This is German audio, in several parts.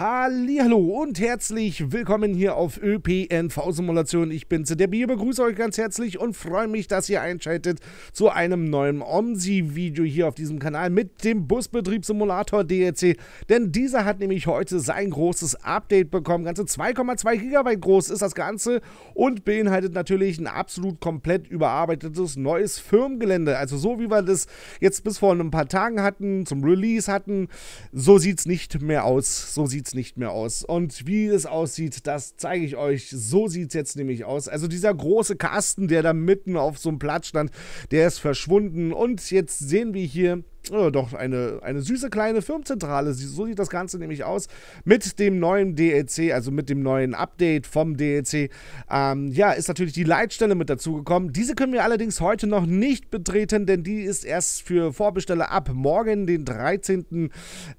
Hallo und herzlich willkommen hier auf ÖPNV-Simulation. Ich bin's, der Bier, begrüße euch ganz herzlich und freue mich, dass ihr einschaltet zu einem neuen OMSI-Video hier auf diesem Kanal mit dem Busbetriebssimulator DLC. Denn dieser hat nämlich heute sein großes Update bekommen. Ganze 2,2 GB groß ist das Ganze und beinhaltet natürlich ein absolut komplett überarbeitetes neues Firmengelände. Also so wie wir das jetzt bis vor ein paar Tagen hatten, zum Release hatten, so sieht's nicht mehr aus. So sieht's sieht nicht mehr aus. Und wie es aussieht, das zeige ich euch. So sieht es jetzt nämlich aus. Also dieser große Kasten, der da mitten auf so einem Platz stand, der ist verschwunden. Und jetzt sehen wir hier äh, doch eine, eine süße kleine Firmenzentrale. So sieht das Ganze nämlich aus mit dem neuen DLC, also mit dem neuen Update vom DLC. Ähm, ja, ist natürlich die Leitstelle mit dazugekommen. Diese können wir allerdings heute noch nicht betreten, denn die ist erst für Vorbesteller ab morgen, den 13.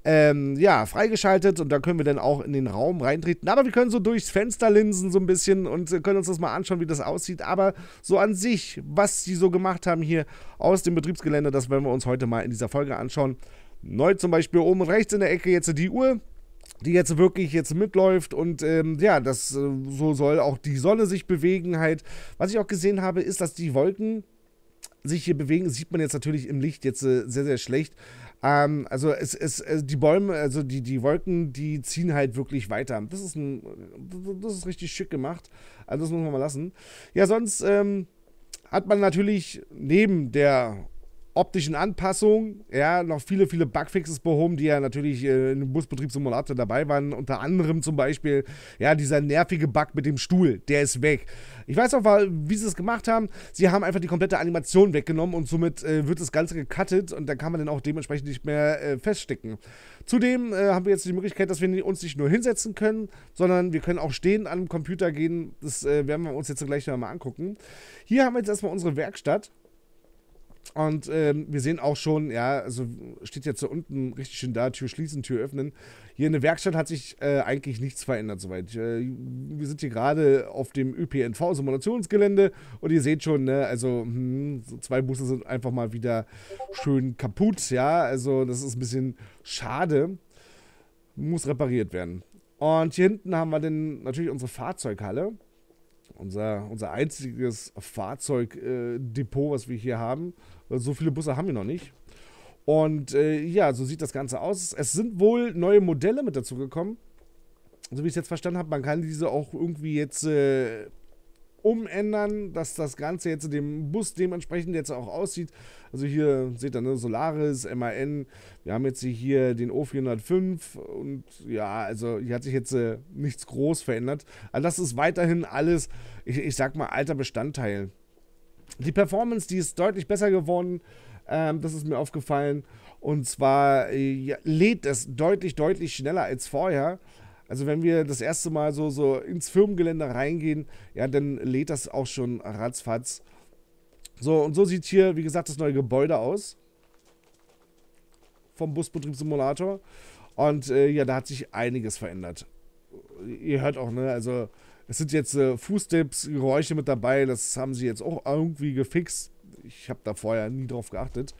Ähm, ja, freigeschaltet und da können wir dann auch in den Raum reintreten. Aber wir können so durchs Fenster linsen so ein bisschen und äh, können uns das mal anschauen, wie das aussieht. Aber so an sich, was sie so gemacht haben hier aus dem Betriebsgelände, das werden wir uns heute mal in dieser Folge anschauen. Neu zum Beispiel oben rechts in der Ecke jetzt die Uhr, die jetzt wirklich jetzt mitläuft und ähm, ja, das äh, so soll auch die Sonne sich bewegen halt. Was ich auch gesehen habe, ist, dass die Wolken sich hier bewegen, sieht man jetzt natürlich im Licht jetzt äh, sehr, sehr schlecht. Ähm, also es, es, äh, die Bäume, also die, die Wolken, die ziehen halt wirklich weiter. Das ist, ein, das ist richtig schick gemacht. Also das muss man mal lassen. Ja, sonst ähm, hat man natürlich neben der optischen Anpassungen, ja, noch viele, viele Bugfixes behoben, die ja natürlich äh, im Busbetriebssimulator dabei waren. Unter anderem zum Beispiel, ja, dieser nervige Bug mit dem Stuhl, der ist weg. Ich weiß auch, wie sie es gemacht haben. Sie haben einfach die komplette Animation weggenommen und somit äh, wird das Ganze gecuttet und dann kann man dann auch dementsprechend nicht mehr äh, feststecken. Zudem äh, haben wir jetzt die Möglichkeit, dass wir uns nicht nur hinsetzen können, sondern wir können auch stehen an dem Computer gehen. Das äh, werden wir uns jetzt gleich nochmal angucken. Hier haben wir jetzt erstmal unsere Werkstatt und ähm, wir sehen auch schon, ja, also steht jetzt so unten richtig schön da, Tür schließen, Tür öffnen. Hier in der Werkstatt hat sich äh, eigentlich nichts verändert soweit. Äh, wir sind hier gerade auf dem ÖPNV-Simulationsgelände und ihr seht schon, ne, also hm, so zwei Busse sind einfach mal wieder schön kaputt, ja. Also das ist ein bisschen schade. Muss repariert werden. Und hier hinten haben wir dann natürlich unsere Fahrzeughalle unser, unser einziges Fahrzeugdepot, was wir hier haben. So viele Busse haben wir noch nicht. Und äh, ja, so sieht das Ganze aus. Es sind wohl neue Modelle mit dazu gekommen. So wie ich es jetzt verstanden habe, man kann diese auch irgendwie jetzt äh, umändern, dass das Ganze jetzt dem Bus dementsprechend jetzt auch aussieht. Also hier seht ihr, ne, Solaris, MAN, wir haben jetzt hier den O405 und ja, also hier hat sich jetzt äh, nichts groß verändert. Also das ist weiterhin alles, ich, ich sag mal, alter Bestandteil. Die Performance, die ist deutlich besser geworden, ähm, das ist mir aufgefallen. Und zwar äh, lädt es deutlich, deutlich schneller als vorher. Also wenn wir das erste Mal so, so ins Firmengelände reingehen, ja, dann lädt das auch schon ratzfatz. So, und so sieht hier, wie gesagt, das neue Gebäude aus. Vom Busbetriebssimulator. Und äh, ja, da hat sich einiges verändert. Ihr hört auch, ne, also es sind jetzt äh, Fußsteps, Geräusche mit dabei. Das haben sie jetzt auch irgendwie gefixt. Ich habe da vorher nie drauf geachtet.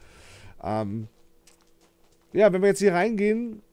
Ähm, ja, wenn wir jetzt hier reingehen,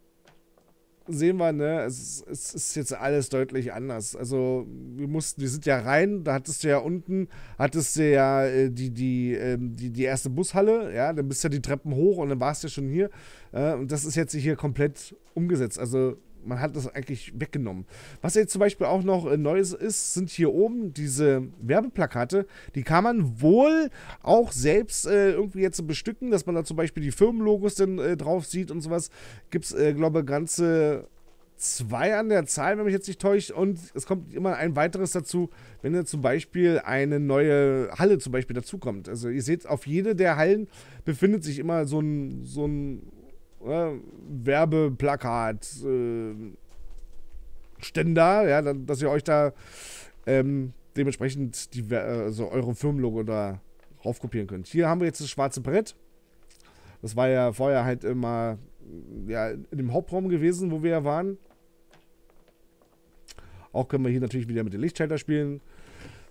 sehen wir, ne, es, es, ist jetzt alles deutlich anders. Also wir mussten, wir sind ja rein, da hattest du ja unten, hattest du ja äh, die, die, äh, die, die erste Bushalle, ja, dann bist du ja die Treppen hoch und dann warst du ja schon hier. Äh, und das ist jetzt hier komplett umgesetzt. Also man hat das eigentlich weggenommen. Was jetzt zum Beispiel auch noch äh, Neues ist, sind hier oben diese Werbeplakate. Die kann man wohl auch selbst äh, irgendwie jetzt bestücken, dass man da zum Beispiel die Firmenlogos dann äh, drauf sieht und sowas. Gibt es, äh, glaube ich, ganze zwei an der Zahl, wenn mich jetzt nicht täuscht. Und es kommt immer ein weiteres dazu, wenn da zum Beispiel eine neue Halle zum Beispiel dazukommt. Also ihr seht, auf jede der Hallen befindet sich immer so ein, so ein äh, Werbeplakat, äh, Ständer, ja, dass ihr euch da ähm, dementsprechend die, also eure Firmenlogo da raufkopieren könnt. Hier haben wir jetzt das schwarze Brett. Das war ja vorher halt immer ja, in dem Hauptraum gewesen, wo wir ja waren. Auch können wir hier natürlich wieder mit den Lichtschalter spielen.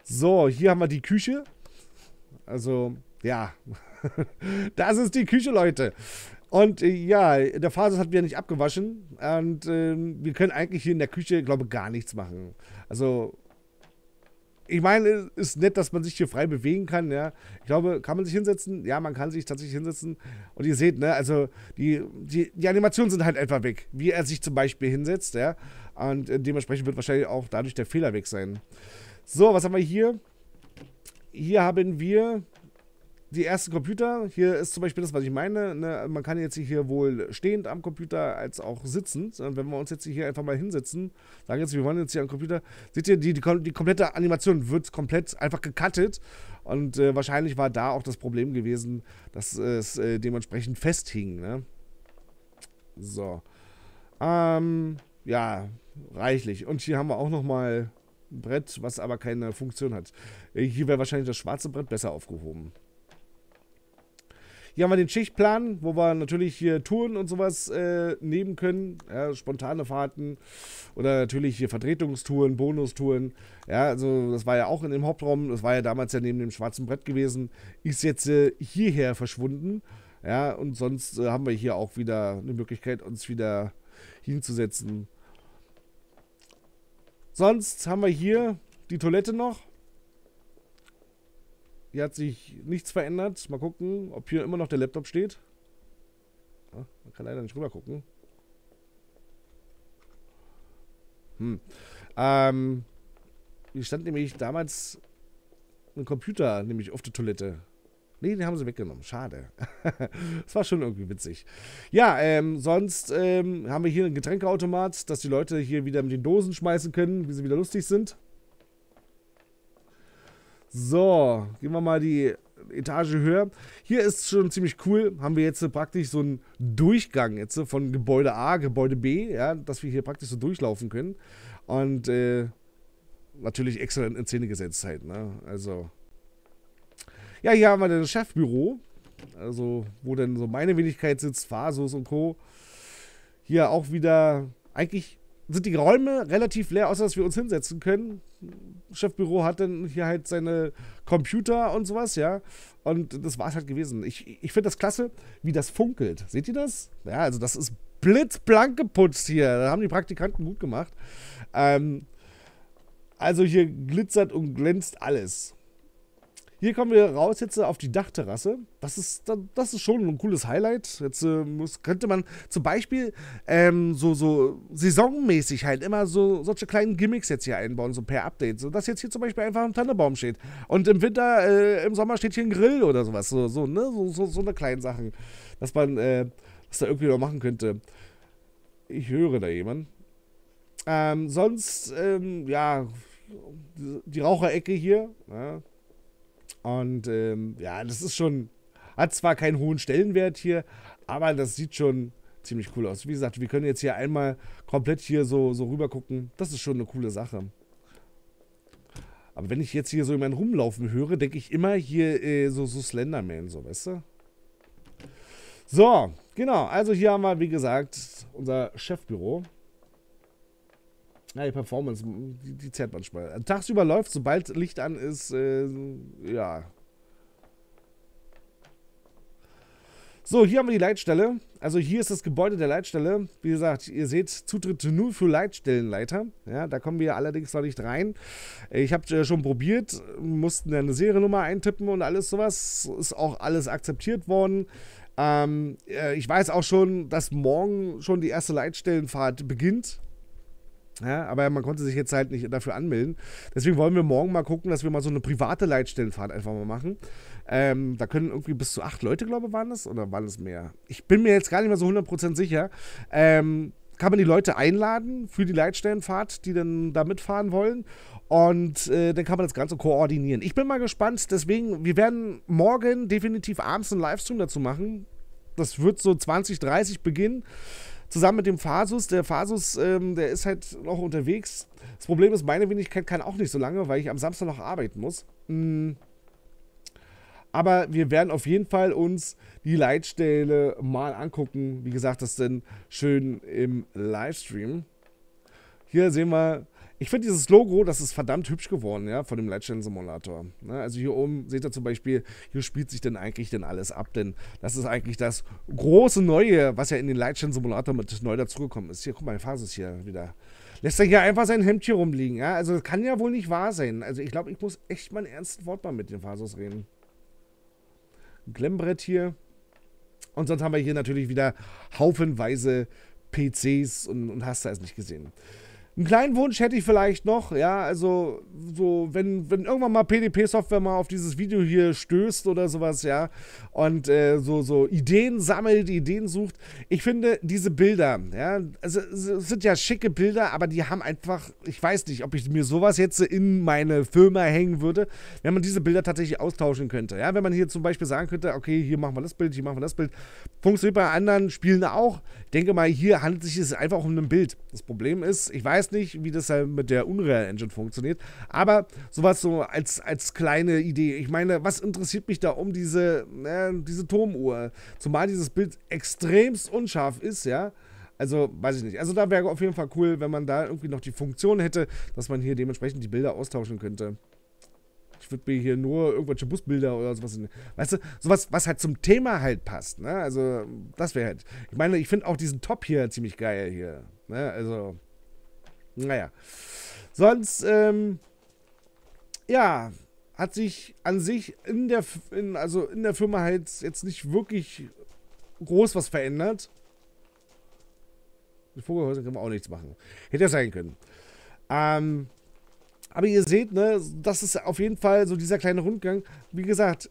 So, hier haben wir die Küche. Also, ja. das ist die Küche, Leute. Und äh, ja, der Fasus hat wieder nicht abgewaschen. Und äh, wir können eigentlich hier in der Küche, glaube ich, gar nichts machen. Also, ich meine, es ist nett, dass man sich hier frei bewegen kann, ja. Ich glaube, kann man sich hinsetzen? Ja, man kann sich tatsächlich hinsetzen. Und ihr seht, ne, also die, die, die Animationen sind halt einfach weg, wie er sich zum Beispiel hinsetzt, ja. Und äh, dementsprechend wird wahrscheinlich auch dadurch der Fehler weg sein. So, was haben wir hier? Hier haben wir die ersten Computer, hier ist zum Beispiel das, was ich meine, ne, man kann jetzt hier wohl stehend am Computer als auch sitzend, wenn wir uns jetzt hier einfach mal hinsetzen, sagen jetzt, wir wollen jetzt hier am Computer, seht ihr, die, die, die komplette Animation wird komplett einfach gecuttet und äh, wahrscheinlich war da auch das Problem gewesen, dass es äh, dementsprechend festhing, ne? So. Ähm, ja, reichlich. Und hier haben wir auch nochmal ein Brett, was aber keine Funktion hat. Äh, hier wäre wahrscheinlich das schwarze Brett besser aufgehoben. Hier haben wir den Schichtplan, wo wir natürlich hier Touren und sowas äh, nehmen können. Ja, spontane Fahrten oder natürlich hier Vertretungstouren, Bonustouren. Ja, also das war ja auch in dem Hauptraum. Das war ja damals ja neben dem schwarzen Brett gewesen. Ist jetzt äh, hierher verschwunden. Ja, und sonst äh, haben wir hier auch wieder eine Möglichkeit, uns wieder hinzusetzen. Sonst haben wir hier die Toilette noch. Hier hat sich nichts verändert. Mal gucken, ob hier immer noch der Laptop steht. Ah, man kann leider nicht rüber gucken. Hm. Ähm, hier stand nämlich damals ein Computer, nämlich auf der Toilette. Ne, den haben sie weggenommen. Schade. das war schon irgendwie witzig. Ja, ähm, sonst ähm, haben wir hier einen Getränkeautomat, dass die Leute hier wieder mit den Dosen schmeißen können, wie sie wieder lustig sind. So, gehen wir mal die Etage höher. Hier ist schon ziemlich cool, haben wir jetzt praktisch so einen Durchgang jetzt von Gebäude A, Gebäude B, ja, dass wir hier praktisch so durchlaufen können. Und äh, natürlich exzellent in Szene gesetzt halt, ne? Also. Ja, hier haben wir das Chefbüro. Also, wo dann so meine Wenigkeit sitzt, Fasos und Co. Hier auch wieder eigentlich sind die Räume relativ leer, außer dass wir uns hinsetzen können. Chefbüro hat dann hier halt seine Computer und sowas, ja. Und das war es halt gewesen. Ich, ich finde das klasse, wie das funkelt. Seht ihr das? Ja, also das ist blitzblank geputzt hier. Da haben die Praktikanten gut gemacht. Ähm, also hier glitzert und glänzt alles. Hier kommen wir raus jetzt auf die Dachterrasse. Das ist, das ist schon ein cooles Highlight. Jetzt äh, muss, könnte man zum Beispiel ähm, so, so saisonmäßig halt immer so solche kleinen Gimmicks jetzt hier einbauen, so per Update. So dass jetzt hier zum Beispiel einfach ein Tannebaum steht. Und im Winter, äh, im Sommer steht hier ein Grill oder sowas. So, so, ne? so, so, so eine kleine Sache. Dass man äh, das da irgendwie noch machen könnte. Ich höre da jemanden. Ähm, sonst, ähm, ja, die Raucherecke hier. Ja und ähm, ja, das ist schon, hat zwar keinen hohen Stellenwert hier, aber das sieht schon ziemlich cool aus. Wie gesagt, wir können jetzt hier einmal komplett hier so, so rüber gucken. Das ist schon eine coole Sache. Aber wenn ich jetzt hier so jemanden rumlaufen höre, denke ich immer hier äh, so, so Slenderman, so, weißt du? So, genau. Also hier haben wir, wie gesagt, unser Chefbüro. Ja, die Performance, die, die zerrt manchmal. Also, tagsüber läuft, sobald Licht an ist, äh, ja. So, hier haben wir die Leitstelle. Also hier ist das Gebäude der Leitstelle. Wie gesagt, ihr seht Zutritt nur für Leitstellenleiter. Ja, da kommen wir allerdings noch nicht rein. Ich habe äh, schon probiert, mussten eine Seriennummer eintippen und alles sowas. Ist auch alles akzeptiert worden. Ähm, äh, ich weiß auch schon, dass morgen schon die erste Leitstellenfahrt beginnt. Ja, aber man konnte sich jetzt halt nicht dafür anmelden. Deswegen wollen wir morgen mal gucken, dass wir mal so eine private Leitstellenfahrt einfach mal machen. Ähm, da können irgendwie bis zu acht Leute, glaube ich, waren das oder waren es mehr? Ich bin mir jetzt gar nicht mehr so 100% sicher. Ähm, kann man die Leute einladen für die Leitstellenfahrt, die dann da mitfahren wollen. Und äh, dann kann man das Ganze koordinieren. Ich bin mal gespannt, deswegen, wir werden morgen definitiv abends einen Livestream dazu machen. Das wird so 20, 30 beginnen zusammen mit dem Phasus. Der Phasus, ähm, der ist halt noch unterwegs. Das Problem ist, meine Wenigkeit kann auch nicht so lange, weil ich am Samstag noch arbeiten muss. Mhm. Aber wir werden auf jeden Fall uns die Leitstelle mal angucken. Wie gesagt, das dann schön im Livestream. Hier sehen wir ich finde dieses Logo, das ist verdammt hübsch geworden, ja, von dem Legend Simulator. Ne? Also hier oben seht ihr zum Beispiel, hier spielt sich denn eigentlich denn alles ab, denn das ist eigentlich das große Neue, was ja in den Legend Simulator mit neu dazugekommen ist. Hier, guck mal, die Phase ist hier wieder. Lässt er hier einfach sein Hemd hier rumliegen, ja? Also das kann ja wohl nicht wahr sein. Also ich glaube, ich muss echt mal ein ernstes Wort mal mit den Phasos reden. Glemmbrett hier. Und sonst haben wir hier natürlich wieder haufenweise PCs und, und hast du es nicht gesehen. Einen kleinen Wunsch hätte ich vielleicht noch, ja, also so, wenn, wenn irgendwann mal PDP-Software mal auf dieses Video hier stößt oder sowas, ja, und äh, so, so Ideen sammelt, Ideen sucht. Ich finde diese Bilder, ja, also, es sind ja schicke Bilder, aber die haben einfach, ich weiß nicht, ob ich mir sowas jetzt in meine Firma hängen würde, wenn man diese Bilder tatsächlich austauschen könnte, ja, wenn man hier zum Beispiel sagen könnte, okay, hier machen wir das Bild, hier machen wir das Bild. Funktioniert bei anderen Spielen auch. Ich denke mal, hier handelt es sich einfach um ein Bild. Das Problem ist, ich weiß, nicht, wie das halt mit der Unreal Engine funktioniert, aber sowas so als, als kleine Idee. Ich meine, was interessiert mich da um diese, äh, diese Turmuhr? Zumal dieses Bild extremst unscharf ist, ja. Also, weiß ich nicht. Also, da wäre auf jeden Fall cool, wenn man da irgendwie noch die Funktion hätte, dass man hier dementsprechend die Bilder austauschen könnte. Ich würde mir hier nur irgendwelche Busbilder oder sowas. Weißt du, sowas, was halt zum Thema halt passt. Ne? Also, das wäre halt. Ich meine, ich finde auch diesen Top hier ziemlich geil hier. Ne? Also, naja. Sonst, ähm, ja, hat sich an sich in der, in, also in der Firma halt jetzt nicht wirklich groß was verändert. Mit Vogelhäusern können wir auch nichts machen. Hätte ja sein können. Ähm, aber ihr seht, ne, das ist auf jeden Fall so dieser kleine Rundgang. Wie gesagt,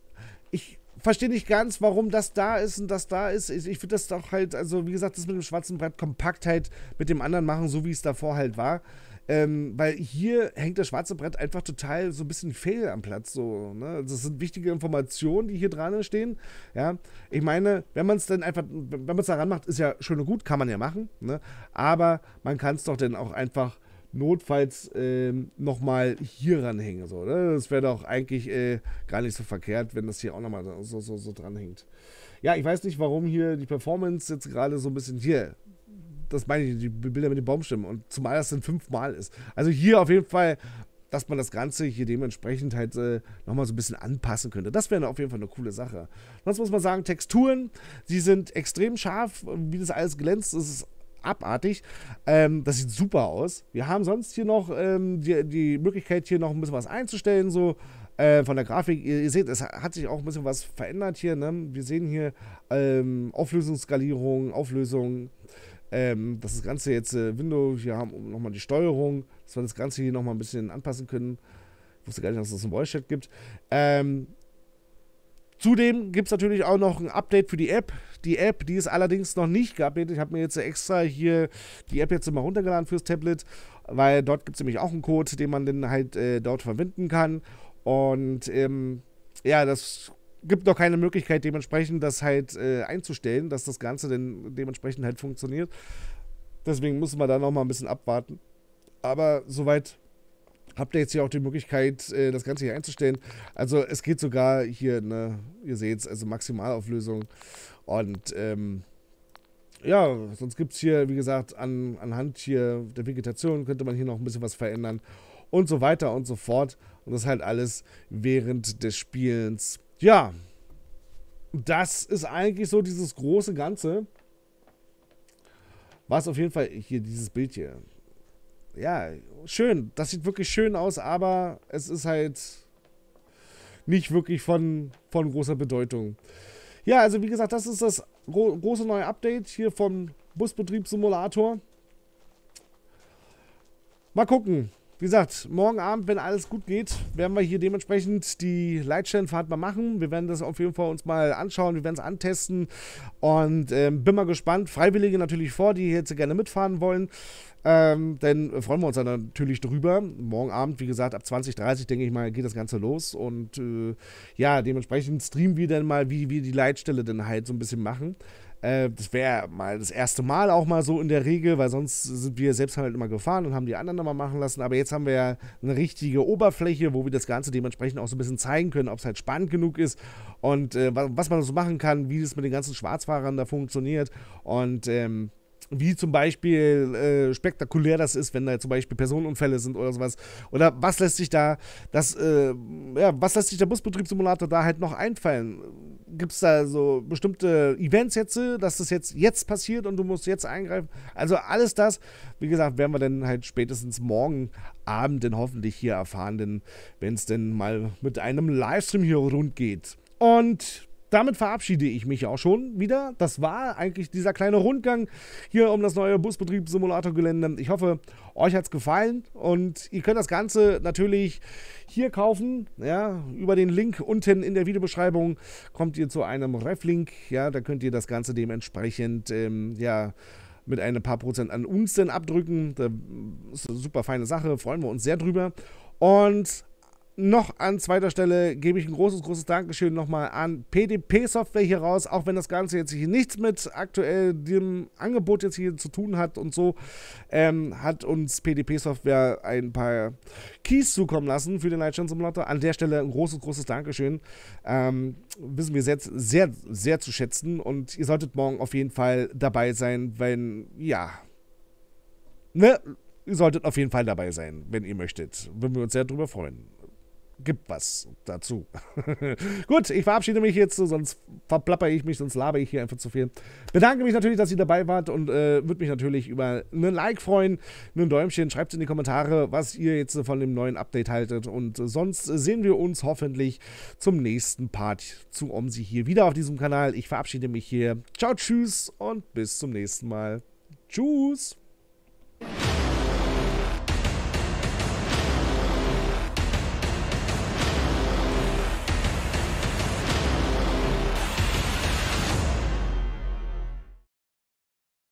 ich verstehe nicht ganz, warum das da ist und das da ist. Ich, ich finde das doch halt, also wie gesagt, das mit dem schwarzen Brett kompakt halt mit dem anderen machen, so wie es davor halt war. Ähm, weil hier hängt das schwarze Brett einfach total so ein bisschen fehl am Platz. So, ne? Das also sind wichtige Informationen, die hier dran stehen. Ja? Ich meine, wenn man es dann einfach, wenn man es daran macht, ist ja schön und gut, kann man ja machen. Ne? Aber man kann es doch dann auch einfach notfalls äh, nochmal hier ranhängen. So, ne? Das wäre doch eigentlich äh, gar nicht so verkehrt, wenn das hier auch nochmal so, so, so dranhängt. Ja, ich weiß nicht, warum hier die Performance jetzt gerade so ein bisschen hier. Das meine ich, die Bilder mit den Baumstimmen. Und zumal das dann fünfmal ist. Also hier auf jeden Fall, dass man das Ganze hier dementsprechend halt äh, nochmal so ein bisschen anpassen könnte. Das wäre auf jeden Fall eine coole Sache. Sonst muss man sagen, Texturen, die sind extrem scharf. Wie das alles glänzt, ist es abartig. Ähm, das sieht super aus. Wir haben sonst hier noch ähm, die, die, Möglichkeit, hier noch ein bisschen was einzustellen, so äh, von der Grafik. Ihr, ihr, seht, es hat sich auch ein bisschen was verändert hier. Ne? Wir sehen hier ähm, Auflösungsskalierung, Auflösung. Ähm, das Ganze jetzt äh, Windows, hier haben wir nochmal die Steuerung, dass wir das Ganze hier nochmal ein bisschen anpassen können. Ich wusste gar nicht, dass es das ein Voice-Chat gibt. Ähm, Zudem gibt es natürlich auch noch ein Update für die App. Die App, die ist allerdings noch nicht geupdatet. Ich habe mir jetzt extra hier die App jetzt immer runtergeladen fürs Tablet, weil dort gibt es nämlich auch einen Code, den man dann halt äh, dort verwenden kann. Und ähm, ja, das gibt noch keine Möglichkeit, dementsprechend das halt äh, einzustellen, dass das Ganze dann dementsprechend halt funktioniert. Deswegen müssen wir da nochmal ein bisschen abwarten. Aber soweit habt ihr jetzt hier auch die Möglichkeit, äh, das Ganze hier einzustellen. Also es geht sogar hier, ne, ihr seht es, also Maximalauflösung. Und ähm, ja, sonst gibt es hier, wie gesagt, an, anhand hier der Vegetation könnte man hier noch ein bisschen was verändern und so weiter und so fort. Und das halt alles während des Spielens. Ja, das ist eigentlich so dieses große Ganze. Was auf jeden Fall hier, dieses Bild hier ja, schön. Das sieht wirklich schön aus, aber es ist halt nicht wirklich von, von großer Bedeutung. Ja, also wie gesagt, das ist das große neue Update hier vom Busbetriebssimulator. Mal gucken. Wie gesagt, morgen Abend, wenn alles gut geht, werden wir hier dementsprechend die Leitstellenfahrt mal machen. Wir werden das auf jeden Fall uns mal anschauen, wir werden es antesten und äh, bin mal gespannt. Freiwillige natürlich vor, die jetzt gerne mitfahren wollen. Ähm, dann freuen wir uns dann natürlich drüber. Morgen Abend, wie gesagt, ab 20.30 denke ich mal, geht das Ganze los. Und äh, ja, dementsprechend streamen wir dann mal, wie wir die Leitstelle dann halt so ein bisschen machen. Äh, das wäre mal das erste Mal auch mal so in der Regel, weil sonst sind wir selbst halt immer gefahren und haben die anderen nochmal machen lassen. Aber jetzt haben wir ja eine richtige Oberfläche, wo wir das Ganze dementsprechend auch so ein bisschen zeigen können, ob es halt spannend genug ist und äh, was man so machen kann, wie das mit den ganzen Schwarzfahrern da funktioniert. Und ähm, wie zum Beispiel äh, spektakulär das ist, wenn da zum Beispiel Personenunfälle sind oder sowas. Oder was lässt sich da, das, äh, ja, was lässt sich der Busbetriebssimulator da halt noch einfallen? Gibt es da so bestimmte Events jetzt, dass das jetzt, jetzt passiert und du musst jetzt eingreifen? Also alles das, wie gesagt, werden wir dann halt spätestens morgen Abend dann hoffentlich hier erfahren, wenn es denn mal mit einem Livestream hier rund geht. Und damit verabschiede ich mich auch schon wieder. Das war eigentlich dieser kleine Rundgang hier um das neue Busbetriebssimulator-Gelände. Ich hoffe, euch hat es gefallen und ihr könnt das Ganze natürlich hier kaufen. Ja, über den Link unten in der Videobeschreibung kommt ihr zu einem Reflink. Ja, da könnt ihr das Ganze dementsprechend, ähm, ja, mit ein paar Prozent an uns denn abdrücken. Das ist eine super feine Sache, freuen wir uns sehr drüber. Und noch an zweiter Stelle gebe ich ein großes, großes Dankeschön nochmal an PDP Software hier raus, auch wenn das Ganze jetzt hier nichts mit aktuell dem Angebot jetzt hier zu tun hat und so, ähm, hat uns PDP Software ein paar Keys zukommen lassen für den Nightshine Simulator. An der Stelle ein großes, großes Dankeschön. Ähm, wissen wir jetzt sehr, sehr zu schätzen und ihr solltet morgen auf jeden Fall dabei sein, wenn, ja, ne, ihr solltet auf jeden Fall dabei sein, wenn ihr möchtet. Würden wir uns sehr drüber freuen gibt was dazu. Gut, ich verabschiede mich jetzt, sonst verplapper ich mich, sonst labere ich hier einfach zu viel. Bedanke mich natürlich, dass ihr dabei wart und äh, würde mich natürlich über einen Like freuen, einen Däumchen. Schreibt in die Kommentare, was ihr jetzt von dem neuen Update haltet. Und äh, sonst sehen wir uns hoffentlich zum nächsten Part zu Omsi hier wieder auf diesem Kanal. Ich verabschiede mich hier. Ciao, tschüss und bis zum nächsten Mal. Tschüss.